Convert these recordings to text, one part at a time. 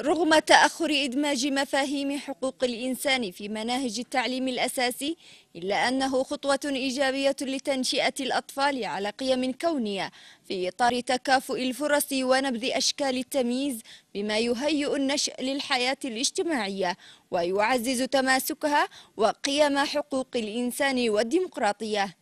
رغم تأخر إدماج مفاهيم حقوق الإنسان في مناهج التعليم الأساسي إلا أنه خطوة إيجابية لتنشئة الأطفال على قيم كونية في إطار تكافؤ الفرص ونبذ أشكال التمييز بما يهيئ النشء للحياة الاجتماعية ويعزز تماسكها وقيم حقوق الإنسان والديمقراطية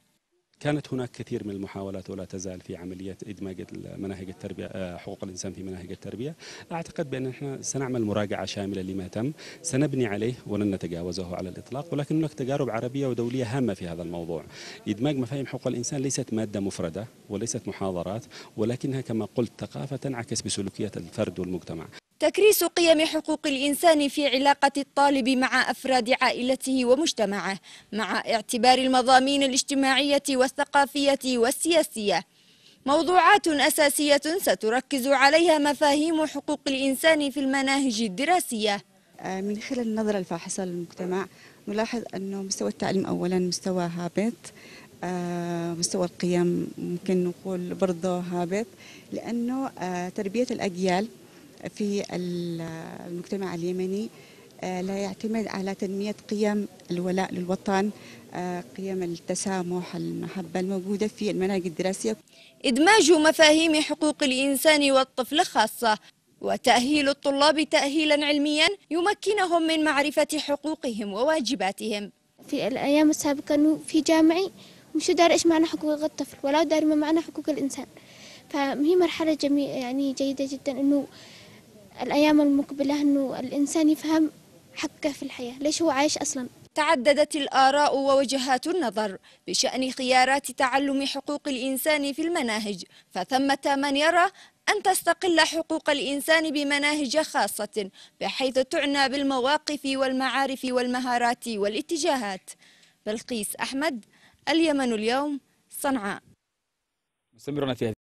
كانت هناك كثير من المحاولات ولا تزال في عملية إدماج مناهج التربية آه، حقوق الإنسان في مناهج التربية أعتقد بأن احنا سنعمل مراجعة شاملة لما تم سنبني عليه ولن نتجاوزه على الإطلاق ولكن هناك تجارب عربية ودولية هامة في هذا الموضوع إدماج مفاهيم حقوق الإنسان ليست مادة مفردة وليست محاضرات ولكنها كما قلت ثقافة تنعكس بسلوكيات الفرد والمجتمع تكريس قيم حقوق الإنسان في علاقة الطالب مع أفراد عائلته ومجتمعه مع اعتبار المضامين الاجتماعية والثقافية والسياسية موضوعات أساسية ستركز عليها مفاهيم حقوق الإنسان في المناهج الدراسية آه، من خلال النظرة الفاحصة للمجتمع نلاحظ أنه مستوى التعليم أولا مستوى هابط آه، مستوى القيم ممكن نقول برضه هابط لأنه آه، تربية الأجيال في المجتمع اليمني آه، لا يعتمد على تنمية قيم الولاء للوطن آه، قيم التسامح المحبة الموجودة في المناهج الدراسية إدماج مفاهيم حقوق الإنسان والطفل خاصة وتأهيل الطلاب تأهيلا علميا يمكنهم من معرفة حقوقهم وواجباتهم في الأيام السابقة في جامعي مش دار إيش معنى حقوق الطفل ولا دار ما معنى حقوق الإنسان فهي مرحلة جميلة يعني جيدة جدا أنه الأيام المقبلة أنه الإنسان يفهم حقه في الحياة ليش هو عايش أصلا تعددت الآراء ووجهات النظر بشأن خيارات تعلم حقوق الإنسان في المناهج فثمة من يرى أن تستقل حقوق الإنسان بمناهج خاصة بحيث تعنى بالمواقف والمعارف والمهارات والاتجاهات بلقيس أحمد اليمن اليوم صنعاء مستمرنا في